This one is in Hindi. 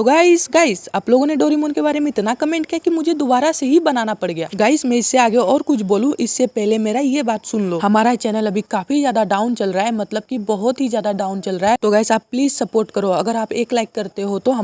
तो गाइस गाइस आप लोगों ने डोरीमोन के बारे में इतना कमेंट किया कि मुझे दोबारा से ही बनाना पड़ गया गाइस मैं इससे आगे और कुछ बोलूं इससे पहले मेरा ये बात सुन लो हमारा चैनल अभी काफी ज्यादा डाउन चल रहा है मतलब की बहुत ही ज्यादा डाउन चल रहा है तो गाइस आप प्लीज सपोर्ट करो अगर आप एक लाइक करते हो तो